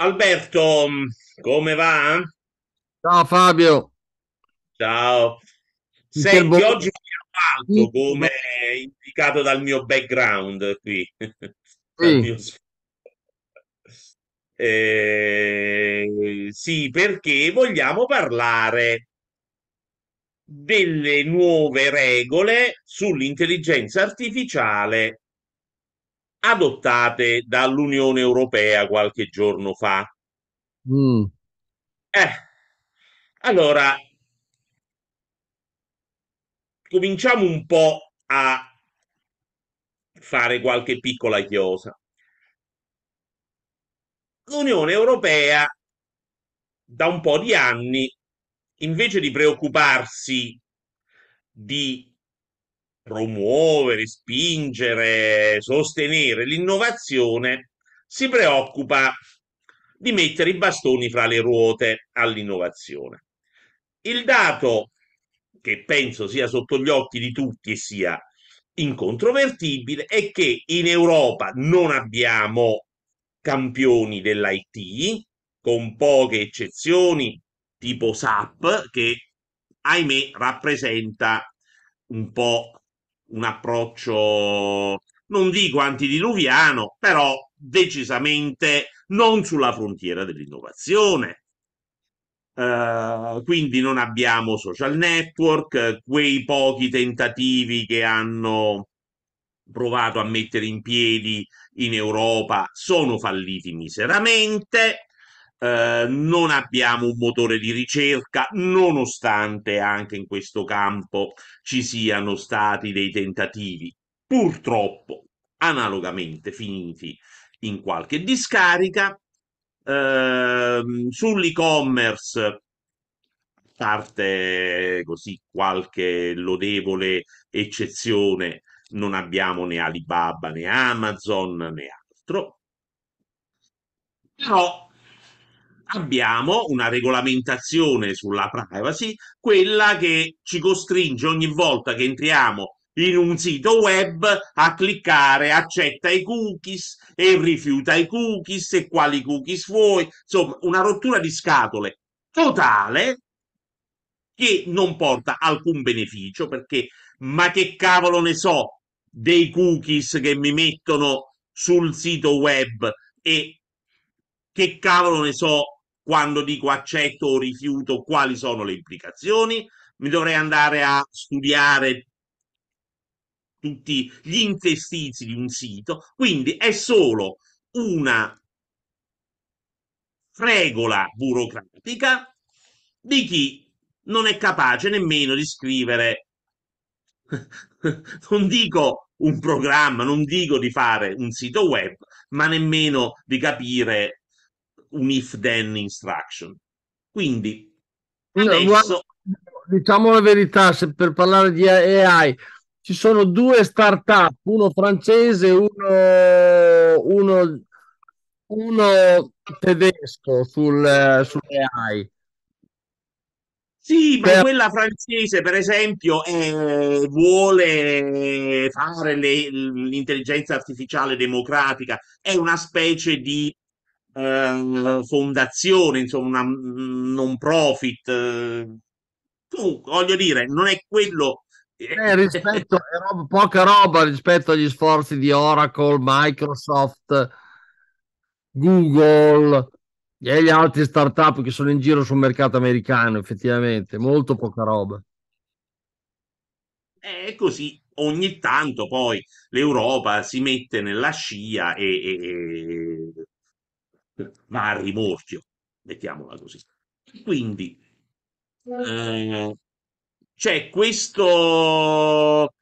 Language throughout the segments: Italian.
Alberto, come va? Ciao Fabio. Ciao. Senti, bo- oggi mi alto come indicato dal mio background qui. Sì. Eh, sì, perché vogliamo parlare delle nuove regole sull'intelligenza artificiale adottate dall'Unione Europea qualche giorno fa. Mm. Eh, allora, cominciamo un po' a fare qualche piccola chiosa. L'Unione Europea da un po' di anni, invece di preoccuparsi di promuovere, spingere, sostenere l'innovazione, si preoccupa di mettere i bastoni fra le ruote all'innovazione. Il dato che penso sia sotto gli occhi di tutti e sia incontrovertibile è che in Europa non abbiamo campioni dell'IT, con poche eccezioni, tipo SAP, che ahimè rappresenta un po' un approccio, non dico antidiluviano, però decisamente non sulla frontiera dell'innovazione. Uh, quindi non abbiamo social network, quei pochi tentativi che hanno provato a mettere in piedi in Europa sono falliti miseramente. Eh, non abbiamo un motore di ricerca, nonostante anche in questo campo ci siano stati dei tentativi, purtroppo analogamente finiti in qualche discarica. Eh, Sull'e-commerce a parte così qualche lodevole eccezione, non abbiamo né Alibaba né Amazon né altro. Però abbiamo una regolamentazione sulla privacy, quella che ci costringe ogni volta che entriamo in un sito web a cliccare accetta i cookies e rifiuta i cookies e quali cookies vuoi, insomma una rottura di scatole totale che non porta alcun beneficio perché ma che cavolo ne so dei cookies che mi mettono sul sito web e che cavolo ne so quando dico accetto o rifiuto, quali sono le implicazioni, mi dovrei andare a studiare tutti gli interstizi di un sito, quindi è solo una regola burocratica di chi non è capace nemmeno di scrivere, non dico un programma, non dico di fare un sito web, ma nemmeno di capire un if then instruction. Quindi adesso... diciamo la verità, se per parlare di AI ci sono due start-up, uno francese e uno, uno, uno, tedesco sul, sulle AI. Sì, ma quella francese, per esempio, eh, vuole fare le, l'intelligenza artificiale democratica, è una specie di eh, fondazione, insomma, una non profit. Eh, comunque, voglio dire, non è quello. Eh, eh rispetto, è roba, poca roba rispetto agli sforzi di Oracle, Microsoft, Google e gli altri startup che sono in giro sul mercato americano, effettivamente, molto poca roba. Eh, è così, ogni tanto poi l'Europa si mette nella scia e, e, ma a rimorchio, mettiamola così. Quindi eh, c'è questo,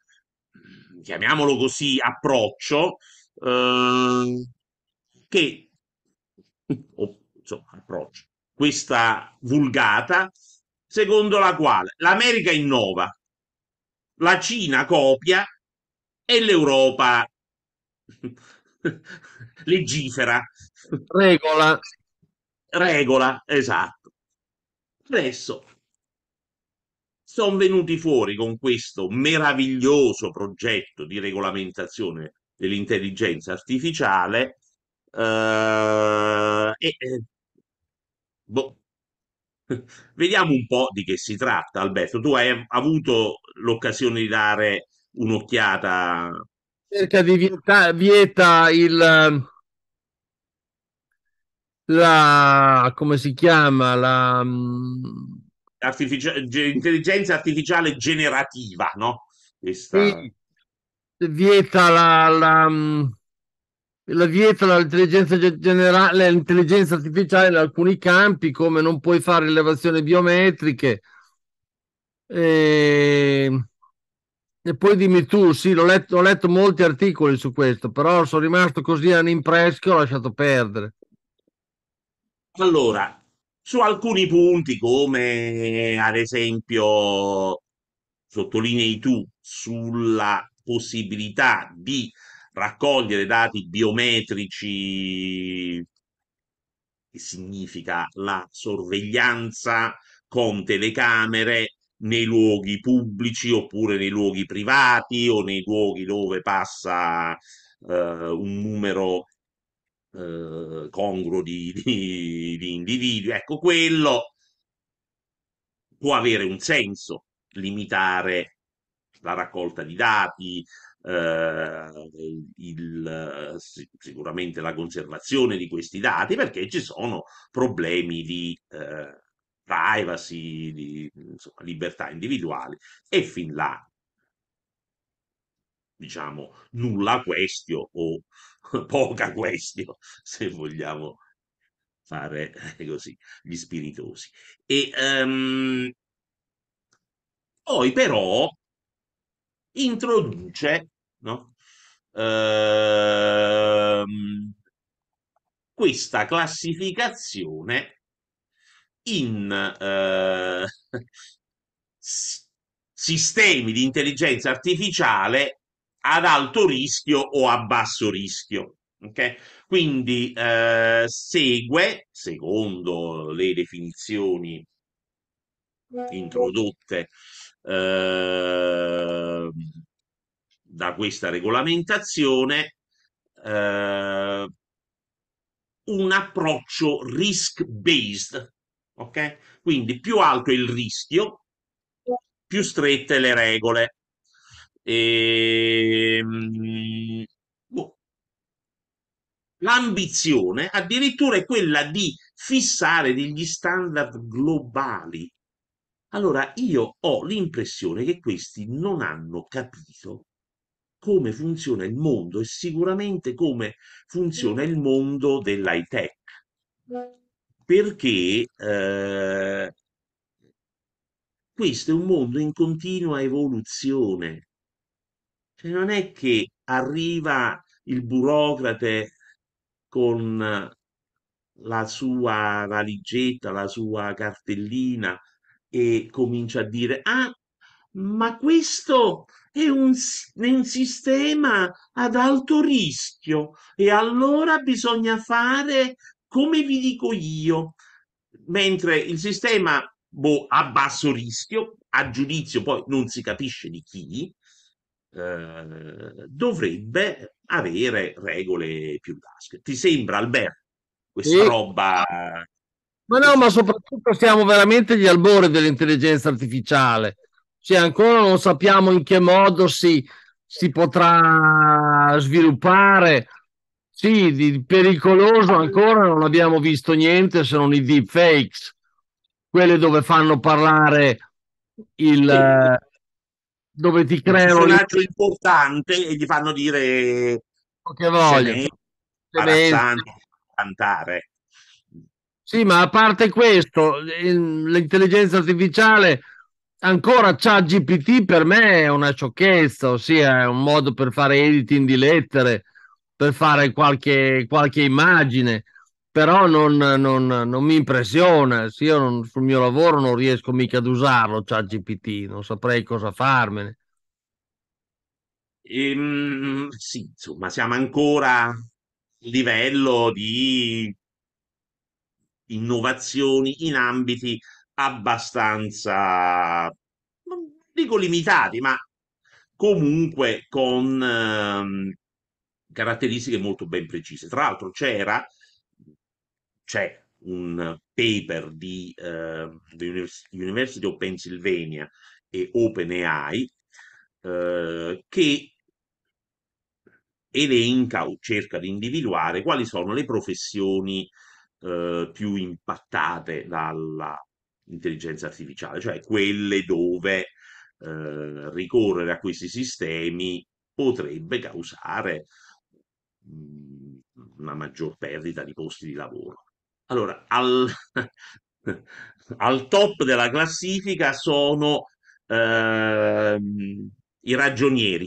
chiamiamolo così, approccio eh, che, o, insomma, approccio, questa vulgata secondo la quale l'America innova, la Cina copia e l'Europa legifera Regola. Regola, esatto. Adesso sono venuti fuori con questo meraviglioso progetto di regolamentazione dell'intelligenza artificiale eh, e eh, boh, Vediamo un po' di che si tratta, Alberto. Tu hai avuto l'occasione di dare un'occhiata. Cerca di vieta, vieta il, la come si chiama la mm, Artifici- intelligenza artificiale generativa, no? Questa... vieta la, la, mm, la vieta l'intelligenza generale, l'intelligenza artificiale in alcuni campi, come non puoi fare rilevazioni biometriche. E... Ehm, e, poi dimmi tu, sì, l'ho letto, ho letto molti articoli su questo, però sono rimasto così all'impresso che ho lasciato perdere. Allora, su alcuni punti, come ad esempio sottolinei tu sulla possibilità di raccogliere dati biometrici, che significa la sorveglianza con telecamere nei luoghi pubblici oppure nei luoghi privati o nei luoghi dove passa eh, un numero eh, congruo di, di, di individui. Ecco, quello può avere un senso limitare la raccolta di dati, eh, il, sicuramente la conservazione di questi dati, perché ci sono problemi di eh, privacy, di insomma, libertà individuali e fin là diciamo, nulla questio o poca questio, se vogliamo fare eh, così, gli spiritosi. E, um, poi però introduce no? ehm, questa classificazione in eh, sistemi di intelligenza artificiale ad alto rischio o a basso rischio. Okay? Quindi eh, segue, secondo le definizioni introdotte eh, da questa regolamentazione, eh, un approccio risk-based. Okay? Quindi più alto il rischio, più strette le regole ehm, boh, l'ambizione addirittura è quella di fissare degli standard globali. Allora io ho l'impressione che questi non hanno capito come funziona il mondo e sicuramente come funziona il mondo dell'high tech. Perché eh, questo è un mondo in continua evoluzione cioè, non è che arriva il burocrate con la sua valigetta, la sua cartellina e comincia a dire: Ah, ma questo è un, è un sistema ad alto rischio e allora bisogna fare come vi dico io. Mentre il sistema boh, a basso rischio, a giudizio poi non si capisce di chi, eh, dovrebbe avere regole più lasche. Ti sembra, Alberto, questa sì. roba? Ma no, ma soprattutto siamo veramente agli albori dell'intelligenza artificiale. Cioè, ancora non sappiamo in che modo si, si potrà sviluppare. Sì, di pericoloso ancora non abbiamo visto niente se non i deepfakes, quelle dove fanno parlare il, dove ti creano un personaggio importante e gli fanno dire che voglio cantare sì ma a parte questo l'intelligenza artificiale ancora c'ha GPT per me è una sciocchezza ossia è un modo per fare editing di lettere per fare qualche, qualche immagine però non, non, non mi impressiona. Se io non, sul mio lavoro non riesco mica ad usarlo, GPT, non saprei cosa farmene. Ehm, sì, insomma, siamo ancora a livello di innovazioni in ambiti abbastanza, non dico limitati, ma comunque con ehm, caratteristiche molto ben precise. Tra l'altro c'era c'è un paper di eh, University of Pennsylvania e OpenAI eh, che elenca o cerca di individuare quali sono le professioni eh, più impattate dall'intelligenza artificiale, cioè quelle dove eh, ricorrere a questi sistemi potrebbe causare mh, mhmm, una maggior perdita di posti di lavoro. Allora, al, al top della classifica sono ehm, i ragionieri,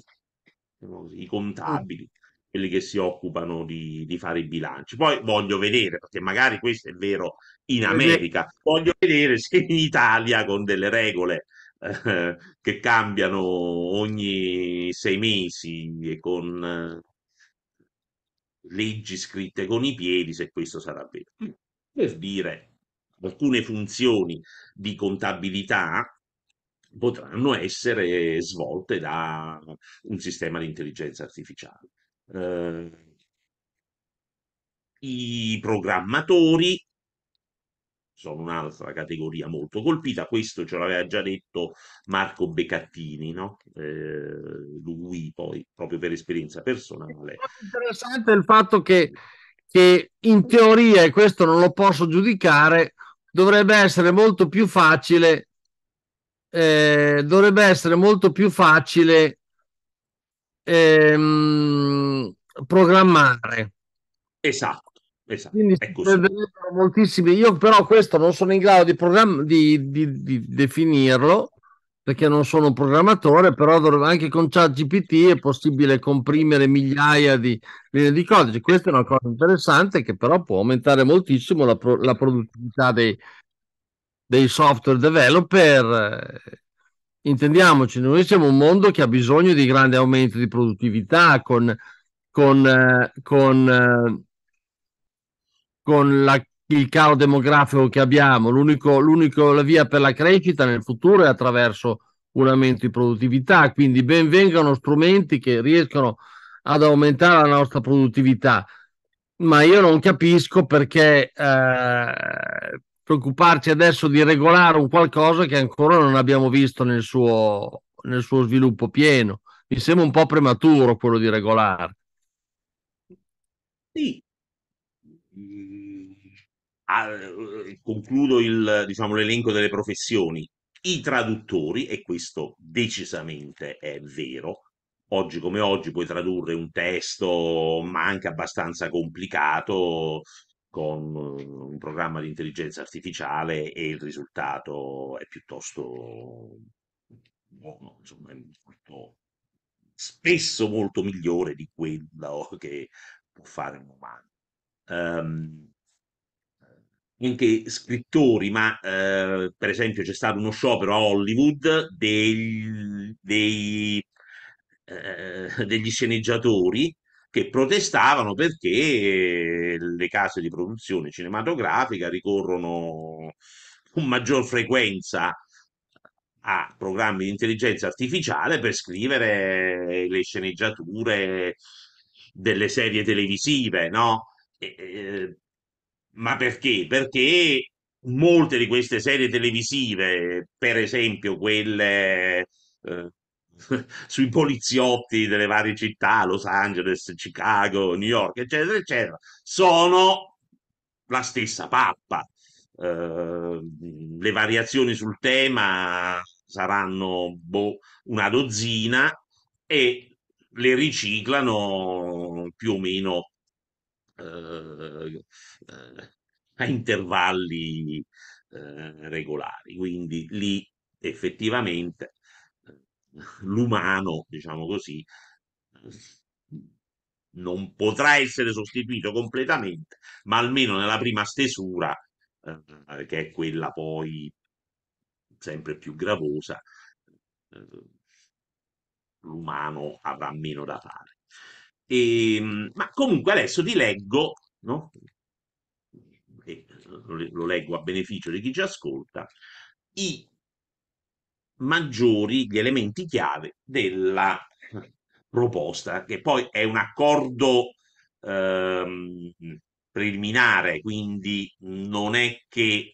i contabili, quelli che si occupano di, di, fare i bilanci. Poi voglio vedere, perché magari questo è vero in America, voglio vedere se in Italia con delle regole eh, che cambiano ogni sei mesi e con eh, leggi scritte con i piedi, se questo sarà vero per dire alcune funzioni di contabilità potranno essere svolte da un sistema di intelligenza artificiale. Eh, I programmatori sono un'altra categoria molto colpita, questo ce l'aveva già detto Marco Beccattini, no? eh, lui poi proprio per esperienza personale. È interessante il fatto che che in teoria, e questo non lo posso giudicare, dovrebbe essere molto più facile, eh, dovrebbe essere molto più facile ehm, programmare. Esatto. Esatto, Quindi moltissimi. Io però questo non sono in grado di, programm- di, di, di definirlo perché non sono un programmatore, però anche con ChatGPT è possibile comprimere migliaia di linee di codice. Questa è una cosa interessante che però può aumentare moltissimo la, pro- la produttività dei, dei, software developer. Intendiamoci, noi siamo un mondo che ha bisogno di grande aumento di produttività con, con, eh, con, eh, con la il calo demografico che abbiamo, l'unico, l'unico, la via per la crescita nel futuro è attraverso un aumento di produttività, quindi ben vengano strumenti che riescano ad aumentare la nostra produttività, ma io non capisco perché eh, preoccuparci adesso di regolare un qualcosa che ancora non abbiamo visto nel suo, nel suo sviluppo pieno. Mi sembra un po' prematuro quello di regolare. Sì. Mm a, eh, concludo il, diciamo, l'elenco delle professioni. I traduttori, e questo decisamente è vero, oggi come oggi puoi tradurre un testo, ma anche abbastanza complicato, con eh, un programma di intelligenza artificiale e il risultato è piuttosto buono, insomma, è molto, spesso molto migliore di quello che può fare un umano. Um, anche scrittori, ma eh, per esempio c'è stato uno sciopero a Hollywood dei, dei, eh, degli sceneggiatori che protestavano perché le case di produzione cinematografica ricorrono con maggior frequenza a programmi di intelligenza artificiale per scrivere le sceneggiature delle serie televisive, no? E, ma perché? Perché molte di queste serie televisive, per esempio quelle eh, sui poliziotti delle varie città, Los Angeles, Chicago, New York, eccetera, eccetera, sono la stessa pappa. Eh, le variazioni sul tema saranno boh, una dozzina e le riciclano più o meno eh, eh, a intervalli eh, regolari. Quindi lì effettivamente eh, l'umano, diciamo così, non potrà essere sostituito completamente, ma almeno nella prima stesura, eh, che è quella poi sempre più gravosa, eh, l'umano avrà meno da fare. E, ehm, ma comunque adesso ti leggo, no? lo leggo a beneficio di chi ci ascolta, i maggiori, gli elementi chiave della proposta, che poi è un accordo ehm, preliminare, quindi non è che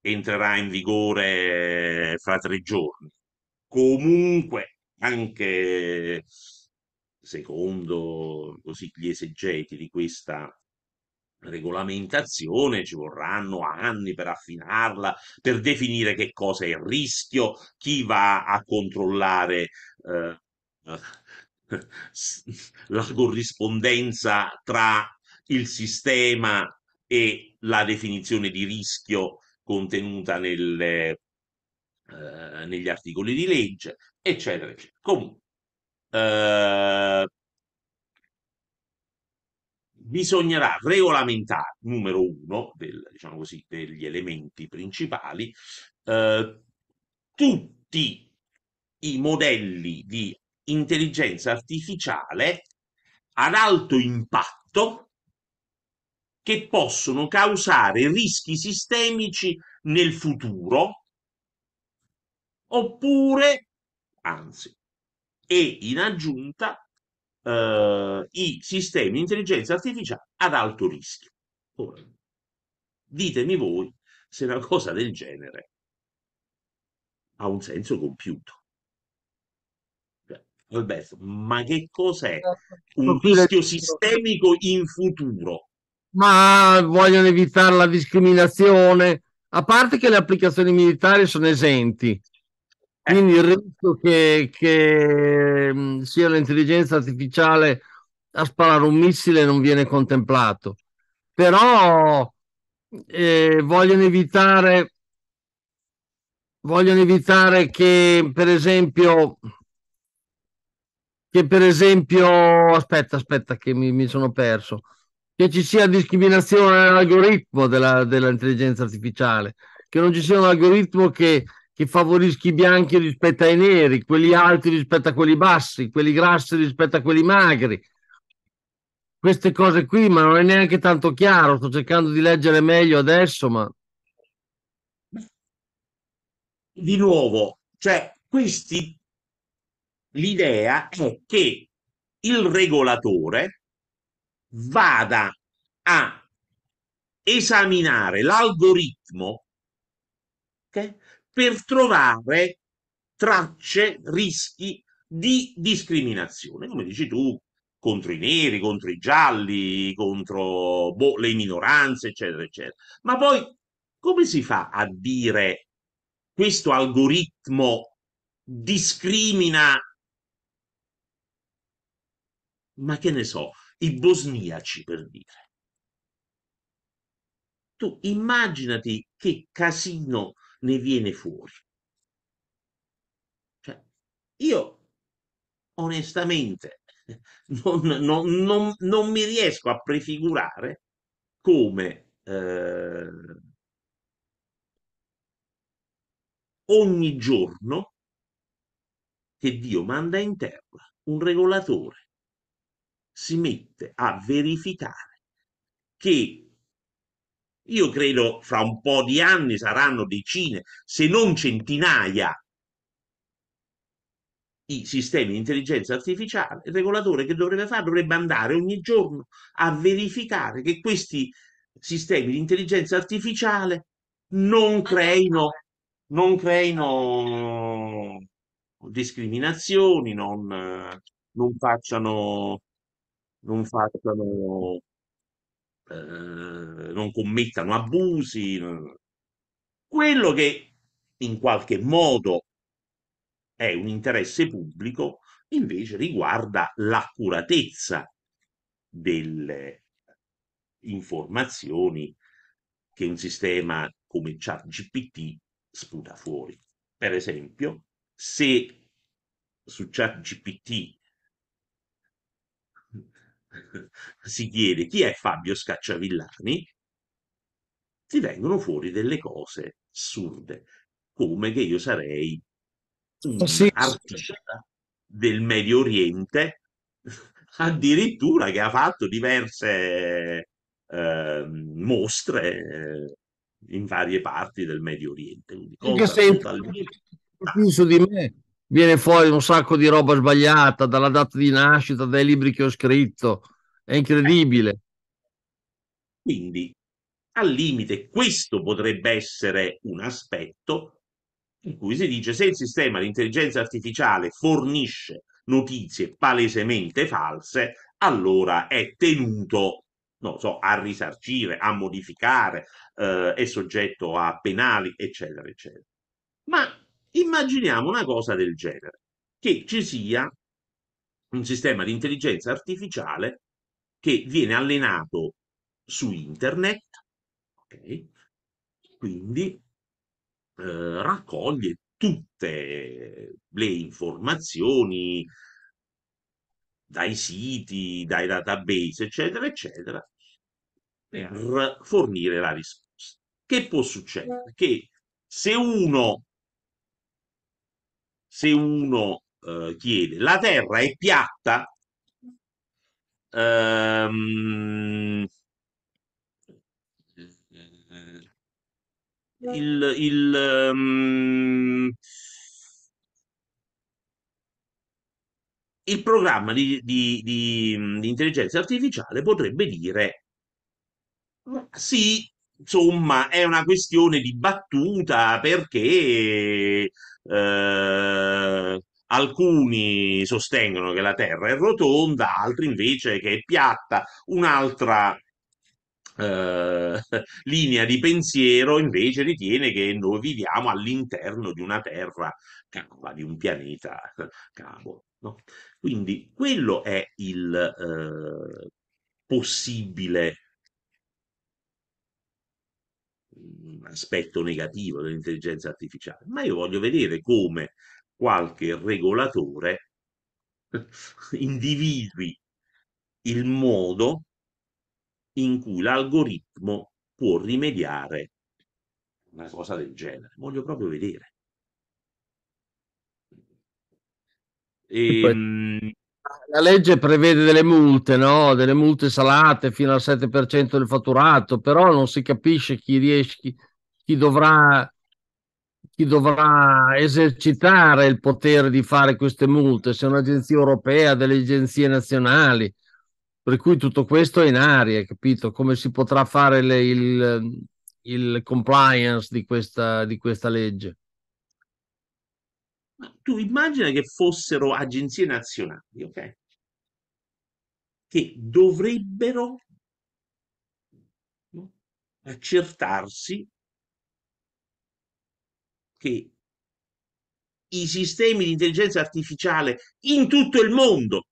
entrerà in vigore fra tre giorni. Comunque, anche secondo così, gli esegeti di questa regolamentazione, ci vorranno anni per affinarla, per definire che cosa è il rischio, chi va a controllare eh, la corrispondenza tra il sistema e la definizione di rischio contenuta nelle, eh, negli articoli di legge, eccetera, eccetera. Comunque, eh, bisognerà regolamentare, numero uno, del, diciamo così, degli elementi principali, eh, tutti i modelli di intelligenza artificiale ad alto impatto che possono causare rischi sistemici nel futuro oppure, anzi, e in aggiunta eh, i sistemi di intelligenza artificiale ad alto rischio. Ora, ditemi voi se una cosa del genere ha un senso compiuto. Cioè, Alberto, ma che cos'è certo. un rischio sistemico in futuro? Ma vogliono evitare la discriminazione, a parte che le applicazioni militari sono esenti, eh. Quindi il rischio che, che mm, sia l'intelligenza artificiale a sparare un missile non viene contemplato. Però eh, vogliono evitare vogliono evitare che per esempio che per esempio aspetta aspetta che mi, mi sono perso che ci sia discriminazione nell'algoritmo della, dell'intelligenza artificiale che non ci sia un algoritmo che che favorisci i bianchi rispetto ai neri, quelli alti rispetto a quelli bassi, quelli grassi rispetto a quelli magri. Queste cose qui, ma non è neanche tanto chiaro, sto cercando di leggere meglio adesso, ma... Di nuovo, cioè, questi, l'idea è che il regolatore vada a esaminare l'algoritmo okay? per trovare tracce, rischi di discriminazione, come dici tu, contro i neri, contro i gialli, contro boh, le minoranze, eccetera, eccetera. Ma poi come si fa a dire questo algoritmo discrimina, ma che ne so, i bosniaci per dire? Tu immaginati che casino ne viene fuori. Cioè, io onestamente non, non, non, non, mi riesco a prefigurare come eh, ogni giorno che Dio manda in terra un regolatore si mette a verificare che io credo fra un po' di anni saranno decine, se non centinaia, i sistemi di intelligenza artificiale. Il regolatore che dovrebbe fare dovrebbe andare ogni giorno a verificare che questi sistemi di intelligenza artificiale non creino, non creino discriminazioni, non, non facciano, non facciano eh, non commettano abusi. Quello che in qualche modo è un interesse pubblico invece riguarda l'accuratezza delle informazioni che un sistema come ChatGPT sputa fuori. Per esempio, se su ChatGPT si chiede chi è Fabio Scacciavillani, ti vengono fuori delle cose assurde, come che io sarei un oh, sì. artista del Medio Oriente, addirittura che ha fatto diverse eh, mostre eh, in varie parti del Medio Oriente. Quindi cosa totalmente... più su di me viene fuori un sacco di roba sbagliata dalla data di nascita, dai libri che ho scritto. È incredibile. Quindi, al limite, questo potrebbe essere un aspetto in cui si dice se il sistema di intelligenza artificiale fornisce notizie palesemente false, allora è tenuto non so, a risarcire, a modificare, eh, è soggetto a penali, eccetera, eccetera. Ma Immaginiamo una cosa del genere, che ci sia un sistema di intelligenza artificiale che viene allenato su internet, okay, quindi eh, raccoglie tutte le informazioni dai siti, dai database, eccetera, eccetera, per fornire la risposta. Che può succedere? Che se uno se uno eh, chiede la terra è piatta, ehm, il, il um, il programma di, di, di, di, intelligenza artificiale potrebbe dire sì, insomma, è una questione di battuta perché eh, alcuni sostengono che la Terra è rotonda, altri invece che è piatta, un'altra eh, linea di pensiero invece ritiene che noi viviamo all'interno di una Terra cava, di un pianeta cavolo No? Quindi quello è il eh, possibile un aspetto negativo dell'intelligenza artificiale, ma io voglio vedere come qualche regolatore individui il modo in cui l'algoritmo può rimediare una cosa del genere. Voglio proprio vedere. E, ehm, la legge prevede delle multe, no? delle multe salate fino al 7% del fatturato, però non si capisce chi riesce, chi, chi, dovrà, chi dovrà esercitare il potere di fare queste multe, se un'agenzia europea, delle agenzie nazionali. Per cui tutto questo è in aria, capito? Come si potrà fare le, il, il compliance di questa, di questa legge? tu immagina che fossero agenzie nazionali, ok? Che dovrebbero accertarsi che i sistemi di intelligenza artificiale in tutto il mondo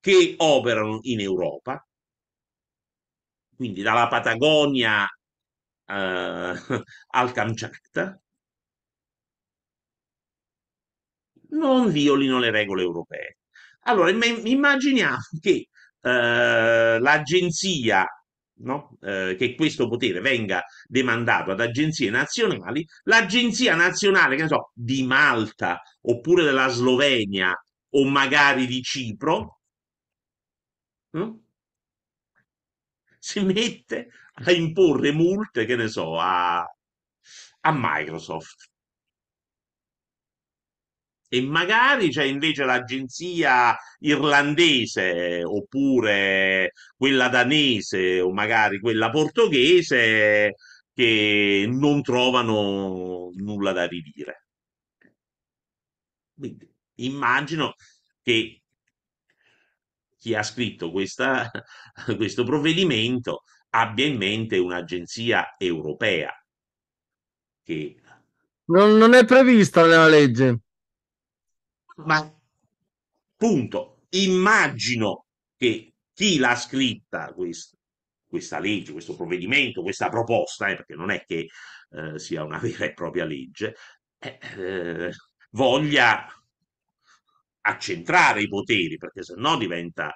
che operano in Europa, quindi dalla Patagonia eh, al Kamchatka, non violino le regole europee. Allora, immaginiamo che eh, l'agenzia, no? eh, che questo potere venga demandato ad agenzie nazionali, l'agenzia nazionale, che ne so, di Malta oppure della Slovenia o magari di Cipro, eh? si mette a imporre multe, che ne so, a, a Microsoft e magari c'è invece l'agenzia irlandese oppure quella danese o magari quella portoghese che non trovano nulla da ridire. Quindi immagino che chi ha scritto questa, questo provvedimento abbia in mente un'agenzia europea. Che... Non, non è prevista nella legge ma punto. Immagino che chi l'ha scritta questa, questa legge, questo provvedimento, questa proposta, eh, perché non è che eh, sia una vera e propria legge, eh, eh, voglia accentrare i poteri, perché se no diventa,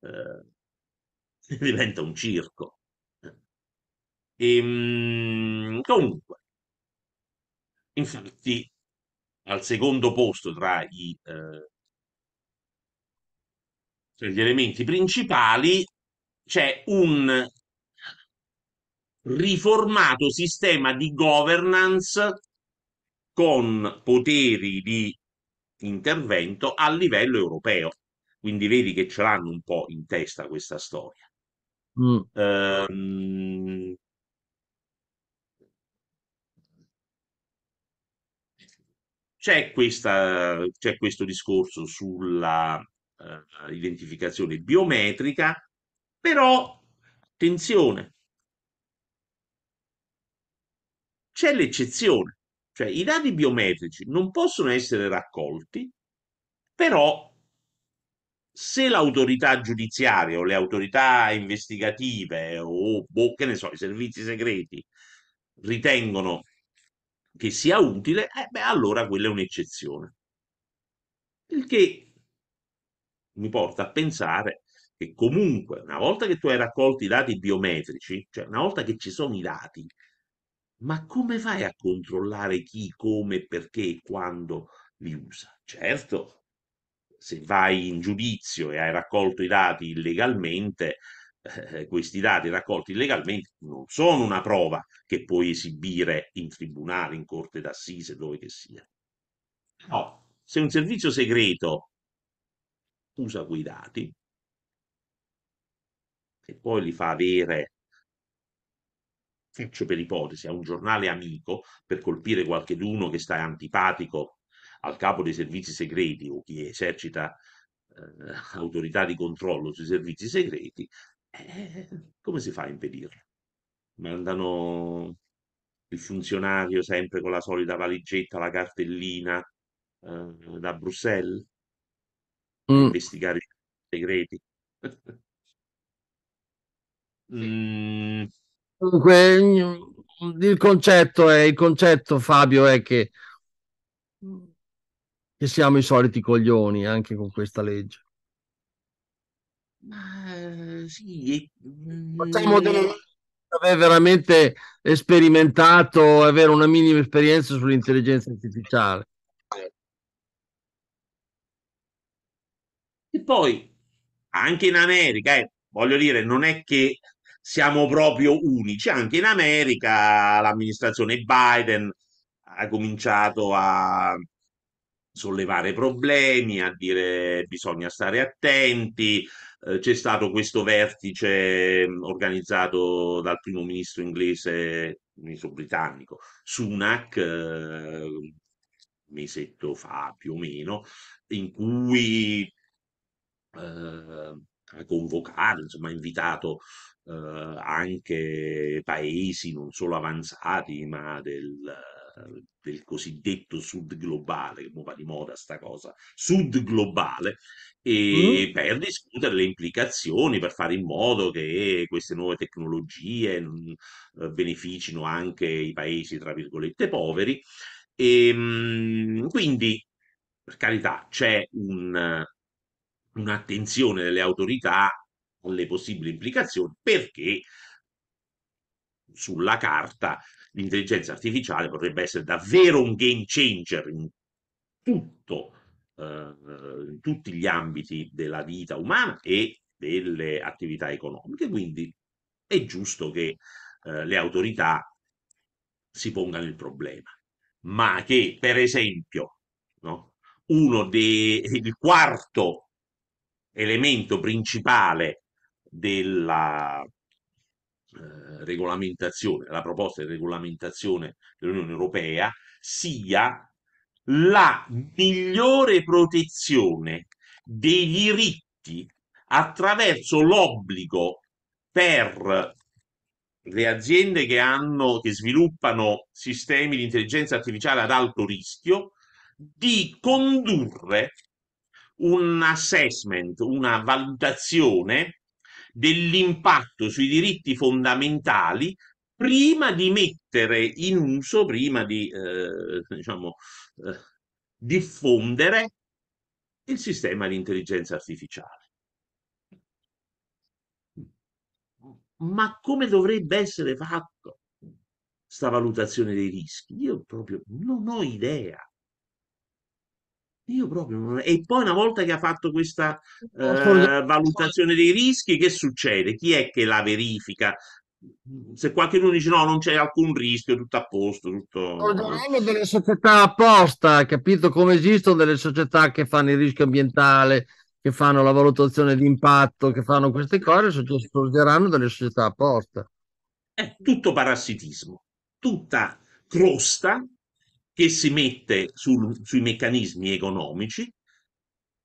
eh, diventa un circo. E, ehm, comunque, infatti, al secondo posto tra, i, eh, gli elementi principali c'è un riformato sistema di governance con poteri di intervento a livello europeo. Quindi vedi che ce l'hanno un po' in testa questa storia. Mm. Ehm, C'è, questa, c'è questo discorso sulla eh, identificazione biometrica, però attenzione, c'è l'eccezione, cioè i dati biometrici non possono essere raccolti, però se l'autorità giudiziaria o le autorità investigative o boh, che ne so, i servizi segreti ritengono che sia utile, eh, beh, allora quella è un'eccezione. Il che mi porta a pensare che comunque una volta che tu hai raccolto i dati biometrici, cioè una volta che ci sono i dati, ma come fai a controllare chi, come, perché e quando li usa? Certo, se vai in giudizio e hai raccolto i dati illegalmente, eh, questi dati raccolti legalmente non sono una prova che puoi esibire in tribunale, in corte d'assise, dove che sia. No, se un servizio segreto usa quei dati e poi li fa avere, faccio per ipotesi, a un giornale amico per colpire qualcheduno che sta antipatico al capo dei servizi segreti o chi esercita eh, autorità di controllo sui servizi segreti, eh, come si fa a impedirlo? Mandano il funzionario sempre con la solita valigetta, la cartellina eh, da Bruxelles a Mm. investigare i segreti. Mm, Dunque, il concetto è, il concetto, Fabio, è che, che siamo i soliti coglioni anche con questa legge. Ma eh, sì, facciamo mm, delle eh. aver veramente sperimentato, avere una minima esperienza sull'intelligenza artificiale. E poi anche in America, eh, voglio dire, non è che siamo proprio unici, anche in America l'amministrazione Biden ha cominciato a sollevare problemi, a dire bisogna stare attenti, eh, c'è stato questo vertice mm, organizzato dal primo ministro inglese, ministro britannico, Sunak, eh, mesetto fa più o meno, in cui eh, ha convocato, insomma, ha invitato eh, anche paesi non solo avanzati, ma del, del cosiddetto sud globale, che ora va di moda sta cosa, sud globale, e mm. per discutere le implicazioni, per fare in modo che queste nuove tecnologie non, eh, beneficino anche i paesi, tra virgolette, poveri. E, ehm, mh, quindi, per carità, c'è un, un'attenzione delle autorità alle possibili implicazioni perché sulla carta l'intelligenza artificiale potrebbe essere davvero un game changer in tutto eh, in tutti gli ambiti della vita umana e delle attività economiche, quindi è giusto che eh, le autorità si pongano il problema, ma che per esempio no, uno dei il quarto elemento principale della eh, regolamentazione, la proposta di regolamentazione dell'Unione Europea sia la migliore protezione dei diritti attraverso l'obbligo per le aziende che, hanno, che sviluppano sistemi di intelligenza artificiale ad alto rischio di condurre un assessment, una valutazione dell'impatto sui diritti fondamentali prima di mettere in uso, prima di eh, diciamo, eh, diffondere il sistema di intelligenza artificiale. Ma come dovrebbe essere fatto questa valutazione dei rischi? Io proprio non ho idea. Io proprio non... E poi una volta che ha fatto questa eh, valutazione dei rischi, che succede? Chi è che la verifica? se qualcuno dice no, non c'è alcun rischio, tutto a posto. Tutto... Parliamo eh, delle società apposta, capito come esistono delle società che fanno il rischio ambientale, che fanno la valutazione di impatto, che fanno queste cose, sorgeranno delle società apposta. È tutto parassitismo, tutta crosta che si mette sul, sui meccanismi economici.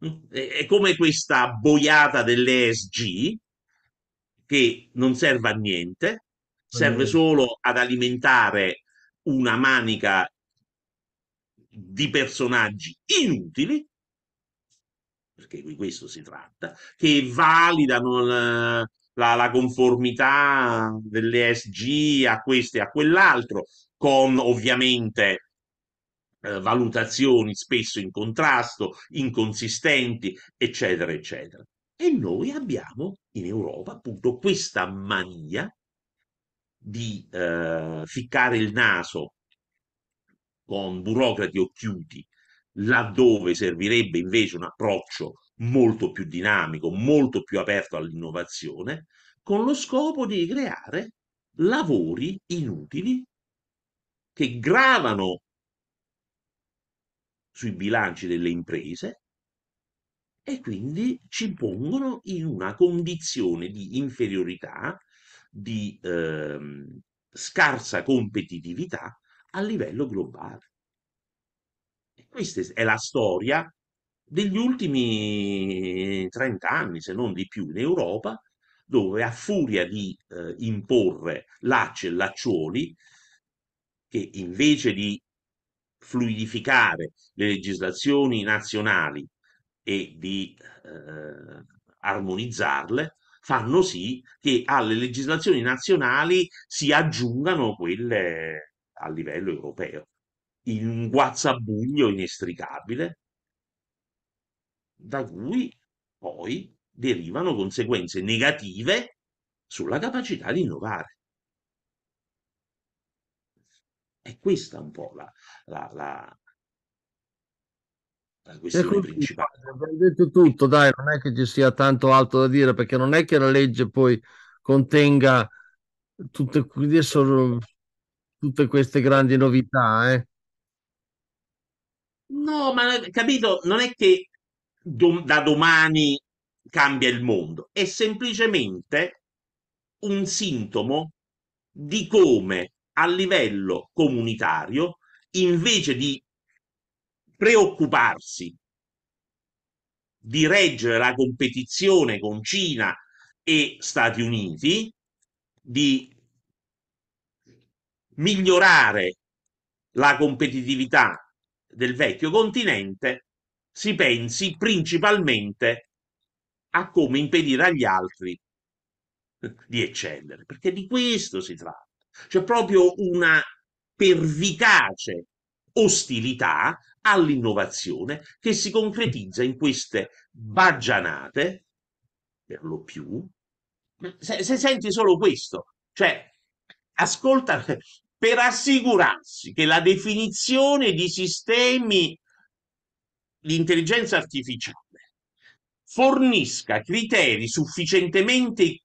Mm, è come questa boiata dell'ESG che non serve a niente, serve solo ad alimentare una manica di personaggi inutili, perché di questo si tratta, che validano la, la, la conformità dell'ESG a questo e a quell'altro, con ovviamente eh, valutazioni spesso in contrasto, inconsistenti, eccetera, eccetera. E noi abbiamo in Europa appunto questa mania di eh, ficcare il naso con burocrati occhiuti, laddove servirebbe invece un approccio molto più dinamico, molto più aperto all'innovazione, con lo scopo di creare lavori inutili che gravano sui bilanci delle imprese e quindi ci pongono in una condizione di inferiorità, di ehm, scarsa competitività a livello globale. E questa è la storia degli ultimi 30 anni, se non di più, in Europa, dove a furia di eh, imporre lacci e lacciuoli, che invece di fluidificare le legislazioni nazionali e di eh, armonizzarle, fanno sì che alle legislazioni nazionali si aggiungano quelle a livello europeo, in un guazzabuglio inestricabile, da cui poi derivano conseguenze negative sulla capacità di innovare. È questa un po' la, la, la, la questione ecco, principale. Abbiamo detto tutto, dai, non è che ci sia tanto altro da dire, perché non è che la legge poi contenga tutte, adesso, tutte queste grandi novità. Eh. No, ma capito, non è che do, da domani cambia il mondo, è semplicemente un sintomo di come a livello comunitario, invece di preoccuparsi di reggere la competizione con Cina e Stati Uniti, di migliorare la competitività del vecchio continente, si pensi principalmente a come impedire agli altri di eccellere, perché di questo si tratta. C'è proprio una pervicace ostilità all'innovazione che si concretizza in queste baggianate, per lo più, se, se senti solo questo, cioè ascolta per assicurarsi che la definizione di sistemi di intelligenza artificiale fornisca criteri sufficientemente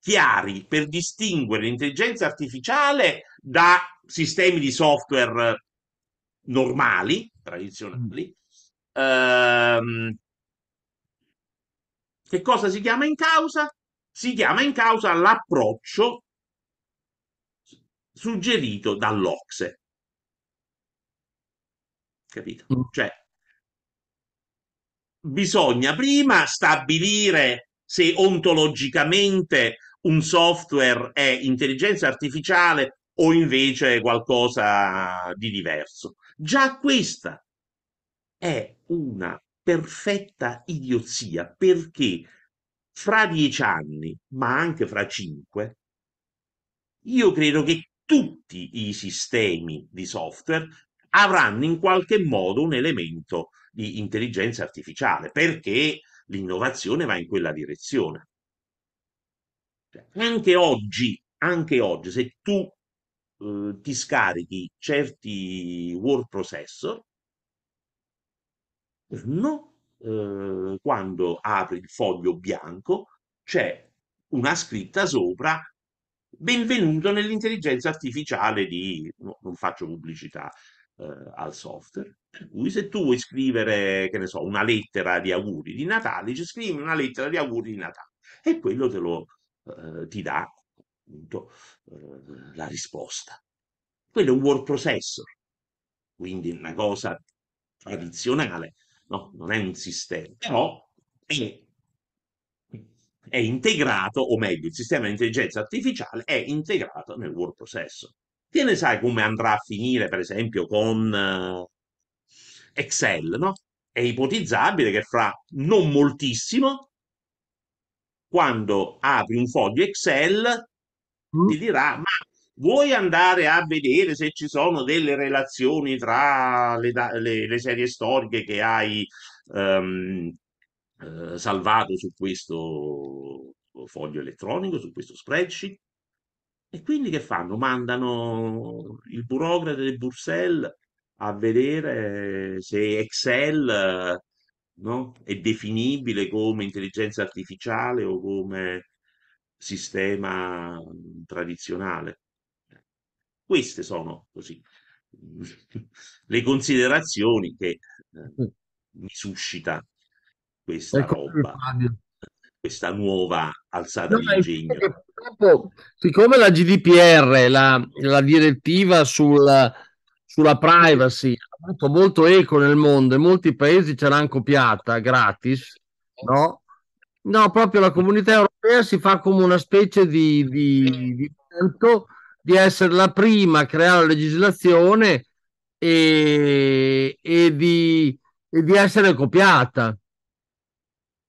chiari per distinguere l'intelligenza artificiale da sistemi di software normali tradizionali. Mm. Ehm, che cosa si chiama in causa? Si chiama in causa l'approccio suggerito dall'Ocse. Capito? Mm. Cioè, bisogna prima stabilire se ontologicamente un software è intelligenza artificiale o invece qualcosa di diverso. Già questa è una perfetta idiozia perché fra dieci anni, ma anche fra cinque, io credo che tutti i sistemi di software avranno in qualche modo un elemento di intelligenza artificiale perché l'innovazione va in quella direzione. Cioè, anche oggi, anche oggi, se tu eh, ti scarichi certi word processor no, eh, quando apri il foglio bianco c'è una scritta sopra benvenuto nell'intelligenza artificiale di no, non faccio pubblicità eh, al software per cui se tu vuoi scrivere che ne so una lettera di auguri di Natale ci scrivi una lettera di auguri di Natale e quello te lo eh, ti dà appunto eh, la risposta. Quello è un word processor, quindi una cosa tradizionale, no? non è un sistema, però è, è integrato, o meglio, il sistema di intelligenza artificiale è integrato nel word processor. Che ne sai come andrà a finire, per esempio, con eh, Excel, no? È ipotizzabile che fra non moltissimo, quando apri un foglio Excel, Mm. ti dirà, ma vuoi andare a vedere se ci sono delle relazioni tra le, le- le serie storiche che hai ehm, eh, salvato su questo foglio elettronico, su questo spreadsheet? E quindi che fanno? Mandano il burocrate di Bruxelles a vedere se Excel, no, è definibile come intelligenza artificiale o come sistema mm, tradizionale. Queste sono così le considerazioni che eh, mi suscita questa ecco roba, questa nuova alzata no, di ingegno. Purtroppo, siccome la GDPR, la, la direttiva sul, sulla privacy, ha avuto molto eco nel mondo e molti paesi ce l'hanno copiata gratis, no? No, proprio la comunità europea si fa come una specie di, di, di, tanto, di essere la prima a creare la legislazione e, e, di, e di essere copiata,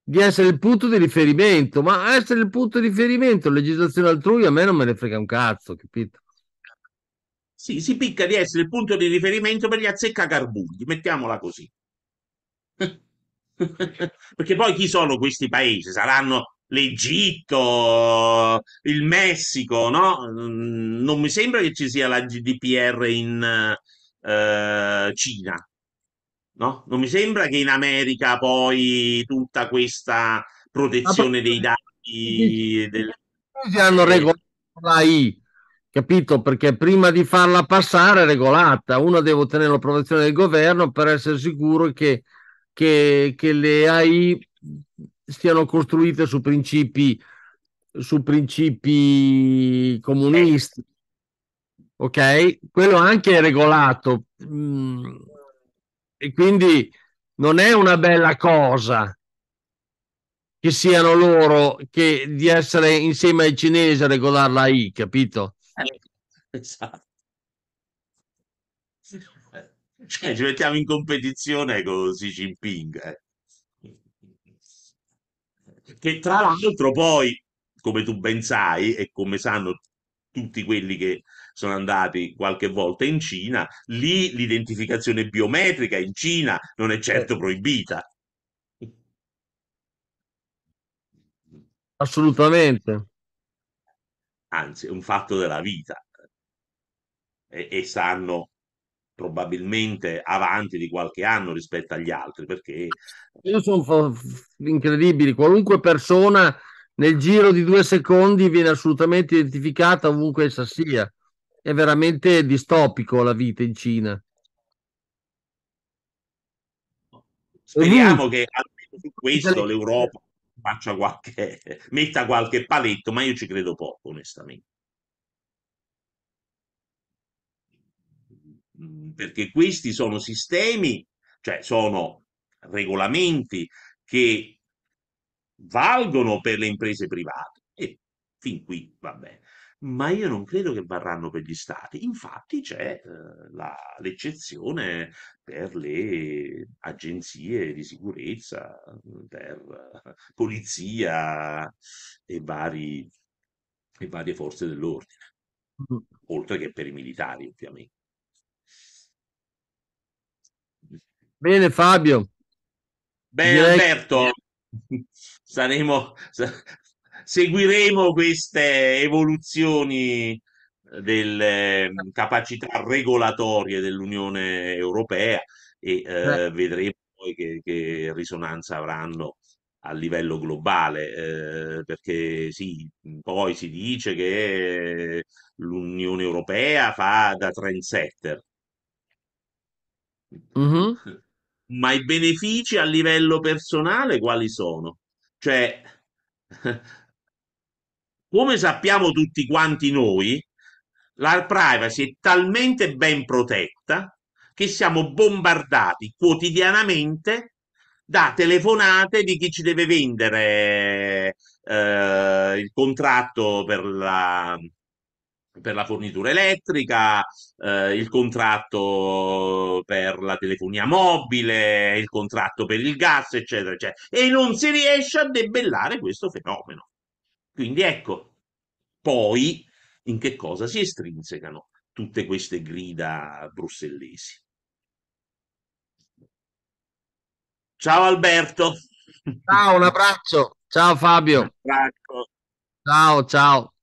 di essere il punto di riferimento, ma essere il punto di riferimento, legislazione altrui, a me non me ne frega un cazzo, capito? Sì, si picca di essere il punto di riferimento per gli azzeccagarbugli, mettiamola così. Perché poi chi sono questi paesi? Saranno l'Egitto, il Messico, no? Mm, non mi sembra che ci sia la GDPR in eh, Cina, no? Non mi sembra che in America poi tutta questa protezione dei dati... Del... Si hanno regolato la I, capito? Perché prima di farla passare è regolata, uno deve ottenere l'approvazione del governo per essere sicuro che che, che le AI stiano costruite su principi, su principi comunisti. Ok? Quello anche è regolato. Mm, e quindi non è una bella cosa che siano loro che di essere insieme ai cinesi a regolare la I, capito? Eh, esatto. Cioè, ci mettiamo in competizione con Xi Jinping. eh. Che tra l'altro poi, come tu ben sai e come sanno tutti quelli che sono andati qualche volta in Cina, lì l'identificazione biometrica in Cina non è certo eh. proibita. Assolutamente. Anzi, è un fatto della vita. E, e sanno probabilmente avanti di qualche anno rispetto agli altri perché io sono incredibili qualunque persona nel giro di due secondi viene assolutamente identificata ovunque essa sia è veramente distopico la vita in Cina speriamo che almeno su questo l'Europa faccia qualche metta qualche paletto ma io ci credo poco onestamente Mm, perché questi sono sistemi, cioè sono regolamenti che valgono per le imprese private e fin qui va bene. Ma io non credo che varranno per gli stati. Infatti c'è eh, l'eccezione per le agenzie di sicurezza, per eh, polizia e, vari, e varie forze dell'ordine, mm. oltre che per i militari ovviamente. Bene Fabio. Bene Direi... Alberto, saremo, seguiremo queste evoluzioni delle ehm, capacità regolatorie dell'Unione Europea e eh, vedremo poi che, che, risonanza avranno a livello globale eh, perché sì, poi si dice che l'Unione Europea fa da trendsetter. Mm-hmm. ma i benefici a livello personale quali sono? Cioè, come sappiamo tutti quanti noi, la privacy è talmente ben protetta che siamo bombardati quotidianamente da telefonate di chi ci deve vendere eh, il contratto per la, per la fornitura elettrica, eh, il contratto per la telefonia mobile, il contratto per il gas, eccetera, eccetera. E non si riesce a debellare questo fenomeno. Quindi ecco, poi in che cosa si estrinsecano tutte queste grida brussellesi. Ciao Alberto. Ciao, un abbraccio. Ciao Fabio. Abbraccio. Ciao, ciao.